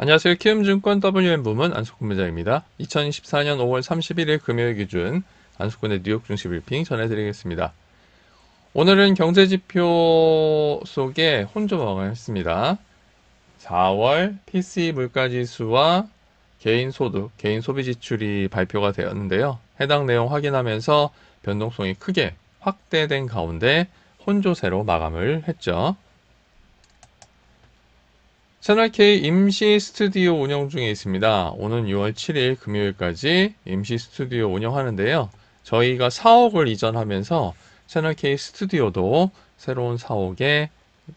안녕하세요. 키움증권 WM 부문 안석훈 매장입니다 2024년 5월 31일 금요일 기준 안석훈의 뉴욕 증시 빌핑 전해드리겠습니다. 오늘은 경제지표 속에 혼조망을 했습니다. 4월 p c 물가지수와 개인소득, 개인소비지출이 발표가 되었는데요. 해당 내용 확인하면서 변동성이 크게 확대된 가운데 혼조세로 마감을 했죠. 채널K 임시 스튜디오 운영 중에 있습니다. 오는 6월 7일 금요일까지 임시 스튜디오 운영하는데요. 저희가 4억을 이전하면서 채널K 스튜디오도 새로운 4억에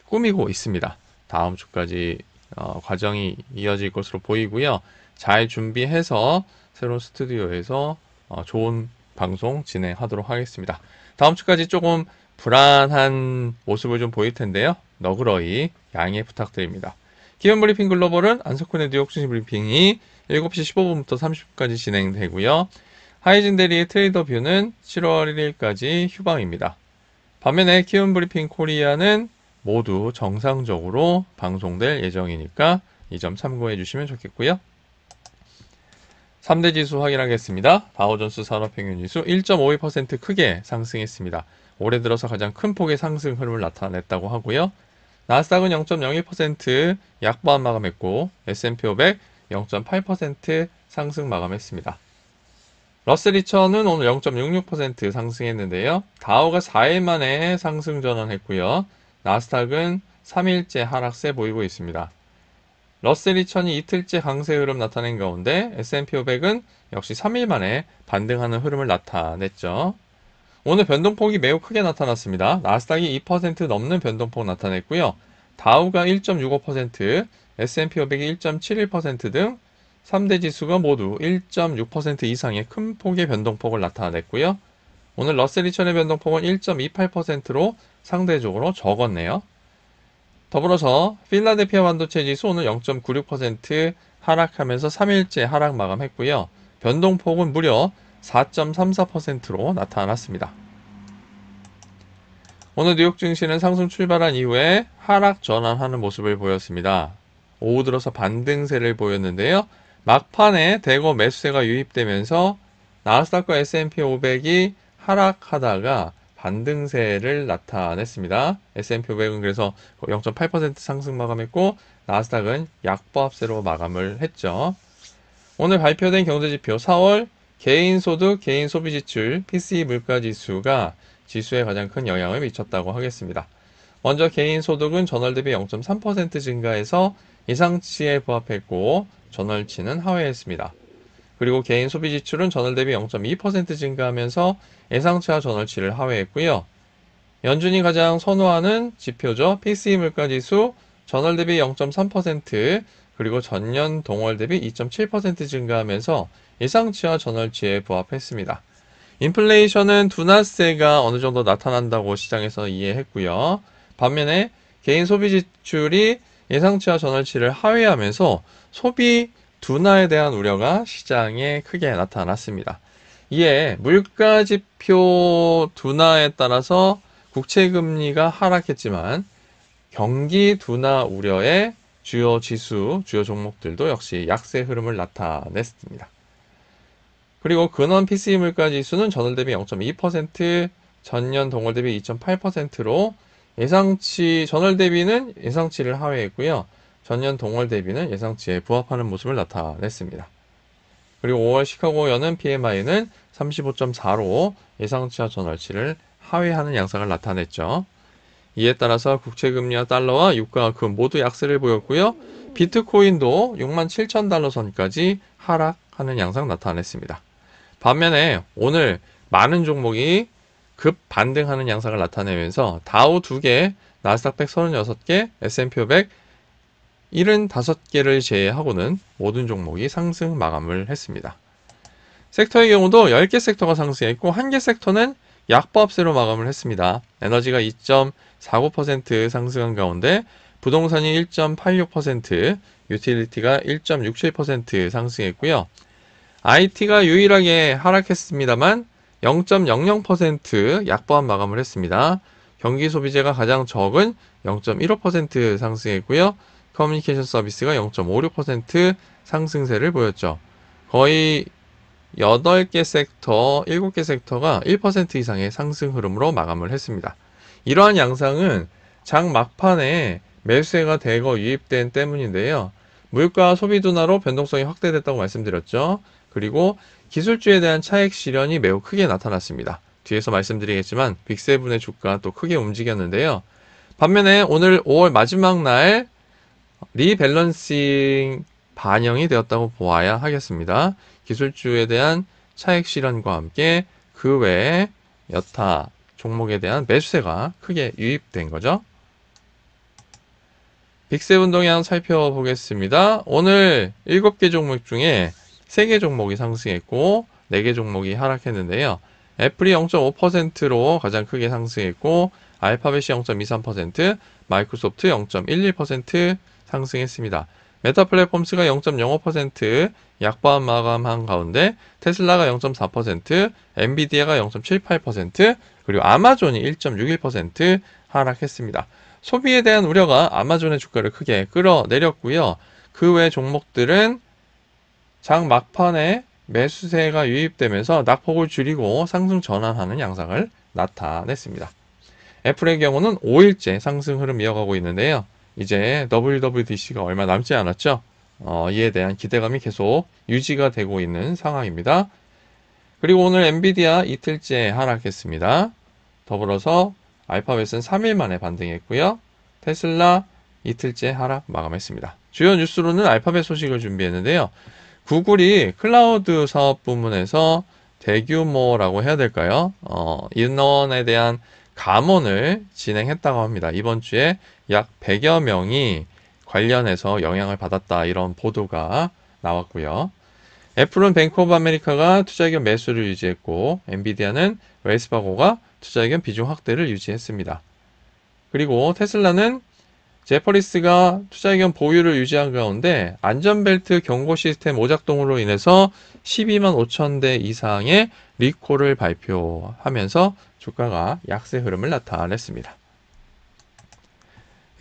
꾸미고 있습니다. 다음 주까지 어, 과정이 이어질 것으로 보이고요. 잘 준비해서 새로운 스튜디오에서 어, 좋은 방송 진행하도록 하겠습니다. 다음 주까지 조금 불안한 모습을 좀 보일 텐데요. 너그러이 양해 부탁드립니다. 기업 브리핑 글로벌은 안석훈의 뉴욕 증시 브리핑이 7시 15분부터 30분까지 진행되고요. 하이진 대리의 트레이더 뷰는 7월 1일까지 휴방입니다. 반면에 키움 브리핑 코리아는 모두 정상적으로 방송될 예정이니까 이 점 참고해 주시면 좋겠고요. 3대 지수 확인하겠습니다. 다우존스 산업평균지수 1.52% 크게 상승했습니다. 올해 들어서 가장 큰 폭의 상승 흐름을 나타냈다고 하고요. 나스닥은 0.01% 약보한 마감했고 S&P 500 0.8% 상승 마감했습니다. 러셀 2000은 오늘 0.66% 상승했는데요. 다우가 4일 만에 상승 전환했고요. 나스닥은 3일째 하락세 보이고 있습니다. 러셀 2000이 이틀째 강세 흐름 나타낸 가운데 S&P 500은 역시 3일 만에 반등하는 흐름을 나타냈죠. 오늘 변동폭이 매우 크게 나타났습니다. 나스닥이 2% 넘는 변동폭 나타냈고요. 다우가 1.65%, S&P 500이 1.71%등 3대 지수가 모두 1.6% 이상의 큰 폭의 변동폭을 나타냈고요. 오늘 러셀 2000의 변동폭은 1.28%로 상대적으로 적었네요. 더불어서 필라델피아 반도체 지수 오늘 0.96% 하락하면서 3일째 하락 마감했고요. 변동폭은 무려 4.34%로 나타났습니다. 오늘 뉴욕 증시는 상승 출발한 이후에 하락 전환하는 모습을 보였습니다. 오후 들어서 반등세를 보였는데요. 막판에 대거 매수세가 유입되면서 나스닥과 S&P 500이 하락하다가 반등세를 나타냈습니다. S&P 500은 그래서 0.8% 상승 마감했고 나스닥은 약보합세로 마감을 했죠. 오늘 발표된 경제지표 4월 개인소득, 개인소비지출, p c e 물가지수가 지수에 가장 큰 영향을 미쳤다고 하겠습니다. 먼저 개인소득은 전월 대비 0.3% 증가해서 예상치에 부합했고 전월치는 하회했습니다. 그리고 개인 소비 지출은 전월 대비 0.2% 증가하면서 예상치와 전월치를 하회했고요. 연준이 가장 선호하는 지표죠. p c e 물가지수 전월 대비 0.3%, 그리고 전년 동월 대비 2.7% 증가하면서 예상치와 전월치에 부합했습니다. 인플레이션은 두나세가 어느 정도 나타난다고 시장에서 이해했고요. 반면에 개인 소비 지출이 예상치와 전월치를 하회하면서 소비 둔화에 대한 우려가 시장에 크게 나타났습니다. 이에 물가 지표 둔화에 따라서 국채 금리가 하락했지만 경기 둔화 우려에 주요 지수, 주요 종목들도 역시 약세 흐름을 나타냈습니다. 그리고 근원 p c 물가 지수는 전월 대비 0.2%, 전년 동월 대비 2.8%로 예상치 전월 대비는 예상치를 하회했고요. 전년 동월 대비는 예상치에 부합하는 모습을 나타냈습니다. 그리고 5월 시카고 연은 PMI는 35.4로 예상치와 전월치를 하회하는 양상을 나타냈죠. 이에 따라서 국채금리와 달러와 유가금 그 모두 약세를 보였고요. 비트코인도 6만 7천 달러 선까지 하락하는 양상 나타냈습니다. 반면에 오늘 많은 종목이 급 반등하는 양상을 나타내면서 다우 2개, 나스닥 1 36개, S&P 500 75개를 제외하고는 모든 종목이 상승 마감을 했습니다. 섹터의 경우도 10개 섹터가 상승했고 1개 섹터는 약보합세로 마감을 했습니다. 에너지가 2. 4 9 상승한 가운데 부동산이 1.86%, 유틸리티가 1.67% 상승했고요. IT가 유일하게 하락했습니다만 0.00% 약보한 마감을 했습니다. 경기 소비재가 가장 적은 0.15% 상승했고요. 커뮤니케이션 서비스가 0.56% 상승세를 보였죠. 거의 8개 섹터, 7개 섹터가 1% 이상의 상승 흐름으로 마감을 했습니다. 이러한 양상은 장 막판에 매수세가 대거 유입된 때문인데요. 물가 소비 둔화로 변동성이 확대됐다고 말씀드렸죠. 그리고 기술주에 대한 차익 실현이 매우 크게 나타났습니다. 뒤에서 말씀드리겠지만 빅세븐의 주가 또 크게 움직였는데요. 반면에 오늘 5월 마지막 날 리밸런싱 반영이 되었다고 보아야 하겠습니다. 기술주에 대한 차익 실현과 함께 그 외에 여타 종목에 대한 매수세가 크게 유입된 거죠. 빅세븐 동향 살펴보겠습니다. 오늘 7개 종목 중에 3개 종목이 상승했고 4개 종목이 하락했는데요. 애플이 0.5%로 가장 크게 상승했고 알파벳이 0.23%, 마이크로소프트 0.11% 상승했습니다. 메타 플랫폼스가 0.05%, 약보합 마감한 가운데 테슬라가 0.4%, 엔비디아가 0.78%, 그리고 아마존이 1.61% 하락했습니다. 소비에 대한 우려가 아마존의 주가를 크게 끌어내렸고요. 그 외 종목들은 장 막판에 매수세가 유입되면서 낙폭을 줄이고 상승 전환하는 양상을 나타냈습니다. 애플의 경우는 5일째 상승 흐름 이어가고 있는데요. 이제 WWDC가 얼마 남지 않았죠. 어, 이에 대한 기대감이 계속 유지가 되고 있는 상황입니다. 그리고 오늘 엔비디아 이틀째 하락했습니다. 더불어서 알파벳은 3일 만에 반등했고요. 테슬라 이틀째 하락 마감했습니다. 주요 뉴스로는 알파벳 소식을 준비했는데요. 구글이 클라우드 사업 부문에서 대규모라고 해야 될까요? 어, 인원에 대한 감원을 진행했다고 합니다. 이번 주에 약 100여 명이 관련해서 영향을 받았다 이런 보도가 나왔고요. 애플은 뱅크 오브 아메리카가 투자의견 매수를 유지했고 엔비디아는 웰스바고가 투자의견 비중 확대를 유지했습니다. 그리고 테슬라는 제퍼리스가 투자의견 보유를 유지한 가운데 안전벨트 경고 시스템 오작동으로 인해서 12만 5천 대 이상의 리콜을 발표하면서 주가가 약세 흐름을 나타냈습니다.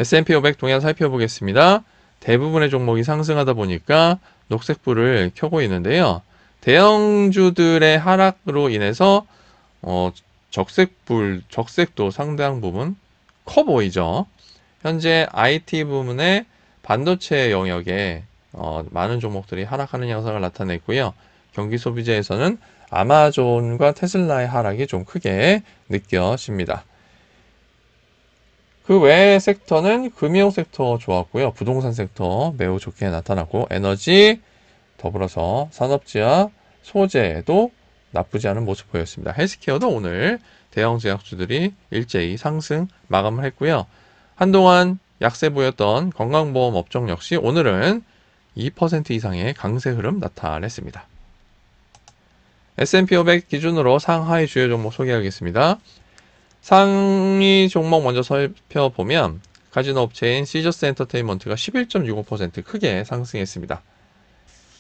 S&P 500 동향 살펴보겠습니다. 대부분의 종목이 상승하다 보니까 녹색불을 켜고 있는데요. 대형주들의 하락으로 인해서 어, 적색불, 적색도 상당 부분 커 보이죠. 현재 IT 부문의 반도체 영역에 어, 많은 종목들이 하락하는 양상을 나타냈고요. 경기 소비자에서는 아마존과 테슬라의 하락이 좀 크게 느껴집니다. 그 외의 섹터는 금융 섹터 좋았고요. 부동산 섹터 매우 좋게 나타났고 에너지 더불어서 산업지와 소재도 나쁘지 않은 모습 보였습니다. 헬스케어도 오늘 대형 제약주들이 일제히 상승 마감을 했고요. 한동안 약세 보였던 건강보험 업종 역시 오늘은 2% 이상의 강세 흐름 나타냈습니다. S&P 500 기준으로 상하이 주요 종목 소개하겠습니다. 상위 종목 먼저 살펴보면 카지노 업체인 시저스 엔터테인먼트가 11.65% 크게 상승했습니다.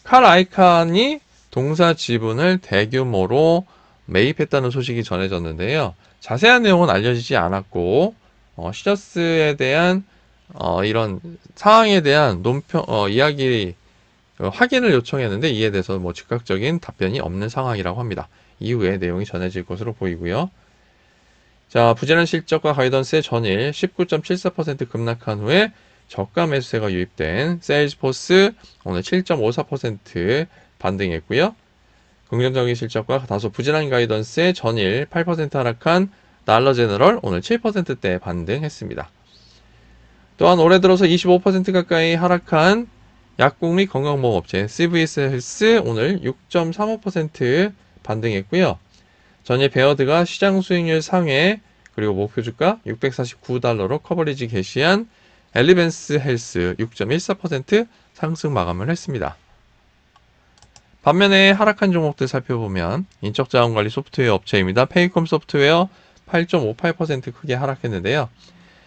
칼 아이칸이 동사 지분을 대규모로 매입했다는 소식이 전해졌는데요. 자세한 내용은 알려지지 않았고 어, 시저스에 대한 어, 이런 상황에 대한 논평 어, 이야기 어, 확인을 요청했는데 이에 대해서 뭐 즉각적인 답변이 없는 상황이라고 합니다. 이후에 내용이 전해질 것으로 보이고요. 자, 부진한 실적과 가이던스의 전일 19.74% 급락한 후에 저가 매수세가 유입된 세일즈포스 오늘 7.54% 반등했고요. 긍정적인 실적과 다소 부진한 가이던스의 전일 8% 하락한 달러 제너럴 오늘 7%대 반등했습니다. 또한 올해 들어서 25% 가까이 하락한 약국및 건강보험업체 CVS 헬스 오늘 6.35% 반등했고요. 전일 베어드가 시장 수익률 상회 그리고 목표 주가 649달러로 커버리지 개시한 엘리벤스 헬스 6.14% 상승 마감을 했습니다. 반면에 하락한 종목들 살펴보면 인적자원관리 소프트웨어 업체입니다. 페이콤 소프트웨어 8.58% 크게 하락했는데요.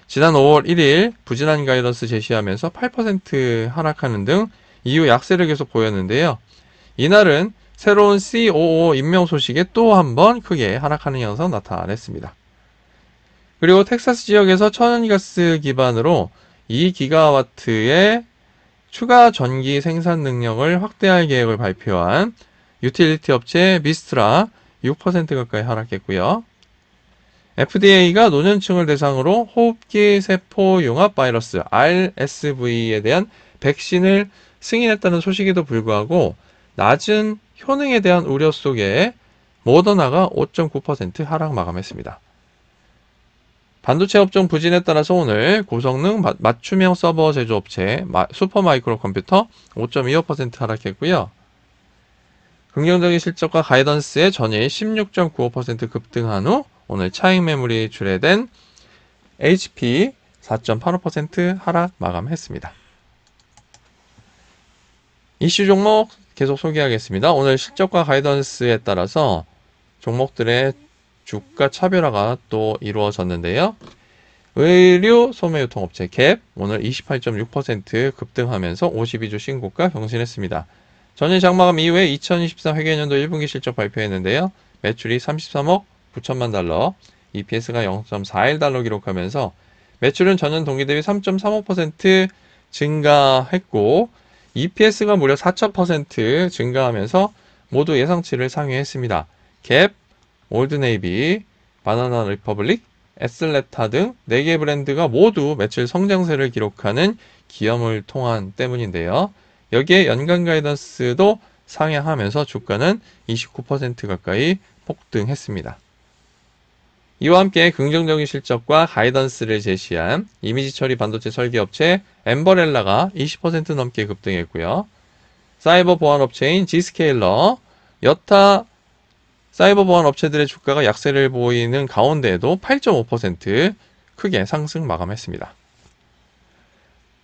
지난 5월 1일 부진한 가이던스 제시하면서 8% 하락하는 등 이후 약세를 계속 보였는데요. 이날은 새로운 COO 임명 소식에 또 한 번 크게 하락하는 현상 나타냈습니다. 그리고 텍사스 지역에서 천연가스 기반으로 2기가와트의 추가 전기 생산 능력을 확대할 계획을 발표한 유틸리티 업체 미스트라 6% 가까이 하락했고요. FDA가 노년층을 대상으로 호흡기 세포 융합 바이러스 RSV에 대한 백신을 승인했다는 소식에도 불구하고 낮은 효능에 대한 우려 속에 모더나가 5.9% 하락 마감했습니다. 반도체 업종 부진에 따라서 오늘 고성능 맞춤형 서버 제조업체 슈퍼마이크로 컴퓨터 5.25% 하락했고요. 긍정적인 실적과 가이던스에 전일 16.95% 급등한 후 오늘 차익 매물이 줄여된 HP 4.85% 하락 마감했습니다. 이슈 종목 계속 소개하겠습니다. 오늘 실적과 가이던스에 따라서 종목들의 주가 차별화가 또 이루어졌는데요. 의류 소매 유통업체 갭 오늘 28.6% 급등하면서 52주 신고가 경신했습니다. 전일 장마감 이후에 2 0 2 3 회계연도 1분기 실적 발표했는데요. 매출이 33억 9천만 달러, EPS가 0.41 달러 기록하면서 매출은 전년 동기 대비 3.35% 증가했고 EPS가 무려 4,000% 증가하면서 모두 예상치를 상회했습니다. 갭, 올드네이비, 바나나 리퍼블릭, 에슬레타 등 4개 브랜드가 모두 매출 성장세를 기록하는 기염을 통한 때문인데요. 여기에 연간 가이던스도 상향하면서 주가는 29% 가까이 폭등했습니다. 이와 함께 긍정적인 실적과 가이던스를 제시한 이미지 처리 반도체 설계 업체 엠버렐라가 20% 넘게 급등했고요. 사이버 보안 업체인 지스케일러, 여타 사이버 보안 업체들의 주가가 약세를 보이는 가운데에도 8.5% 크게 상승 마감했습니다.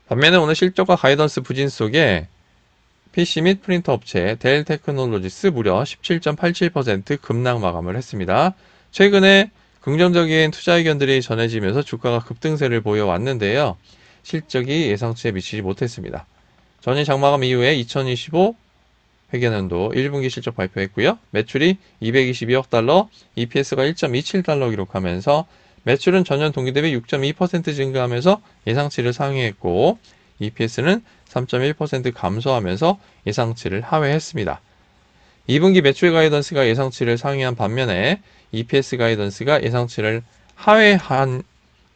반면에 오늘 실적과 가이던스 부진 속에 PC 및 프린터 업체 델 테크놀로지스 무려 17.87% 급락 마감을 했습니다. 최근에 긍정적인 투자 의견들이 전해지면서 주가가 급등세를 보여왔는데요. 실적이 예상치에 미치지 못했습니다. 전일 장마감 이후에 2025 회계연도 1분기 실적 발표했고요. 매출이 222억 달러, EPS가 1.27달러 기록하면서 매출은 전년 동기 대비 6.2% 증가하면서 예상치를 상회했고 EPS는 3.1% 감소하면서 예상치를 하회했습니다. 2분기 매출 가이던스가 예상치를 상회한 반면에 EPS 가이던스가 예상치를 하회한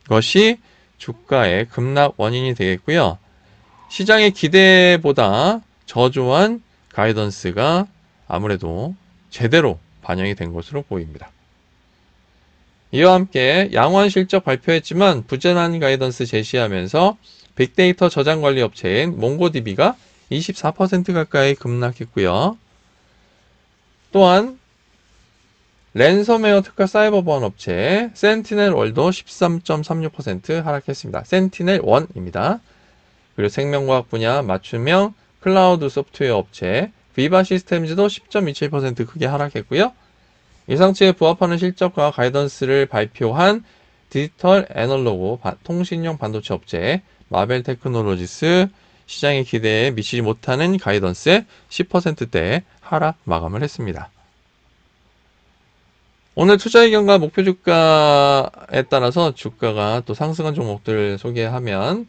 것이 주가의 급락 원인이 되겠고요. 시장의 기대보다 저조한 가이던스가 아무래도 제대로 반영이 된 것으로 보입니다. 이와 함께 양원 실적 발표했지만 부재난 가이던스 제시하면서 빅데이터 저장 관리 업체인 몽고디비가24% 가까이 급락했고요. 또한 랜섬웨어 특화 사이버 보안 업체 센티넬 월도 13.36% 하락했습니다. 센티넬 원입니다. 그리고 생명과학 분야 맞춤형 클라우드 소프트웨어 업체 비바 시스템즈도 10.27% 크게 하락했고요. 예상치에 부합하는 실적과 가이던스를 발표한 디지털 애널로그 바, 통신용 반도체 업체 마벨 테크놀로지스 시장의 기대에 미치지 못하는 가이던스의 10%대 하락 마감을 했습니다. 오늘 투자 의견과 목표 주가에 따라서 주가가 또 상승한 종목들 소개하면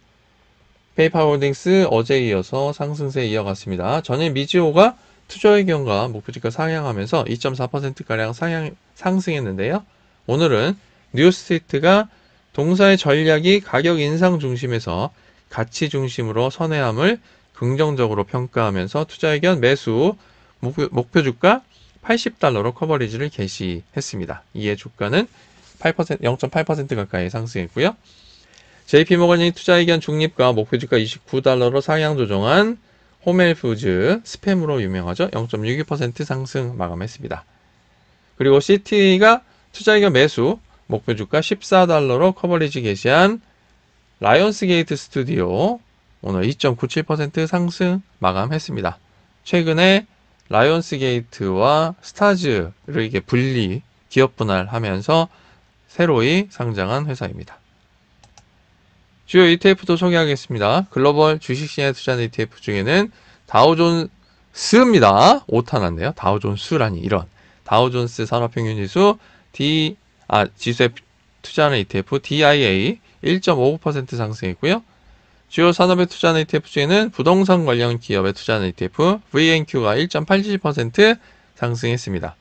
페이팔 홀딩스 어제 이어서 상승세에 이어갔습니다. 전일 미지오가 투자 의견과 목표 주가 상향하면서 2.4%가량 상향, 상승했는데요. 오늘은 뉴스트리트가 동사의 전략이 가격 인상 중심에서 가치 중심으로 선회함을 긍정적으로 평가하면서 투자 의견 매수, 목표, 목표 주가 80달러로 커버리지를 개시했습니다. 이에 주가는 8% 0.8% 가까이 상승했고요. JP모건이 투자의견 중립과 목표주가 29달러로 상향 조정한 호멜푸즈 스팸으로 유명하죠. 0.62% 상승 마감했습니다. 그리고 CT가 투자의견 매수 목표주가 14달러로 커버리지 개시한 라이언스 게이트 스튜디오 오늘 2.97% 상승 마감했습니다. 최근에 라이온스 게이트와 스타즈를 이게 분리, 기업 분할하면서 새로이 상장한 회사입니다. 주요 ETF도 소개하겠습니다. 글로벌 주식시장에 투자한 ETF 중에는 다우존스입니다. 오타 났네요. 다우존스라니 이런. 다우존스 산업평균지수 D 아 지수에 투자하는 ETF DIA 1.59% 상승했고요. 주요 산업에 투자한 ETF 중에는 부동산 관련 기업에 투자한 ETF VNQ가 1.87% 상승했습니다.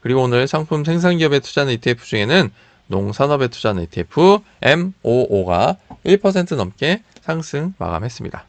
그리고 오늘 상품 생산 기업에 투자한 ETF 중에는 농산업에 투자한 ETF MOO가 1% 넘게 상승 마감했습니다.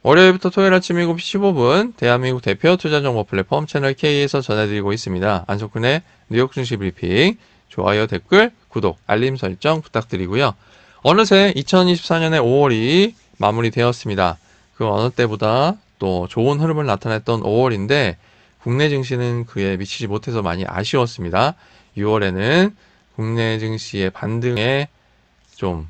월요일부터 토요일 아침 7시 15분 대한민국 대표 투자정보 플랫폼 채널 K에서 전해드리고 있습니다. 안석훈의 뉴욕 증시 브리핑 좋아요 댓글 구독 알림 설정 부탁드리고요. 어느새 2024년의 5월이 마무리되었습니다. 그 어느 때보다 또 좋은 흐름을 나타냈던 5월인데 국내 증시는 그에 미치지 못해서 많이 아쉬웠습니다. 6월에는 국내 증시의 반등에 좀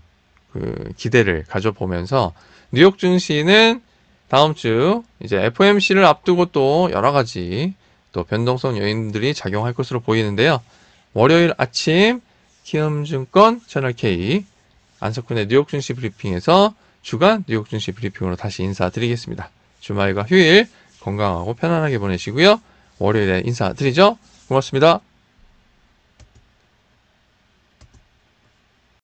그 기대를 가져보면서 뉴욕 증시는 다음 주 이제 FOMC를 앞두고 또 여러 가지 또 변동성 요인들이 작용할 것으로 보이는데요. 월요일 아침 키움증권 채널 K 안석훈의 뉴욕 증시 브리핑에서 주간 뉴욕 증시 브리핑으로 다시 인사드리겠습니다. 주말과 휴일 건강하고 편안하게 보내시고요. 월요일에 인사드리죠. 고맙습니다.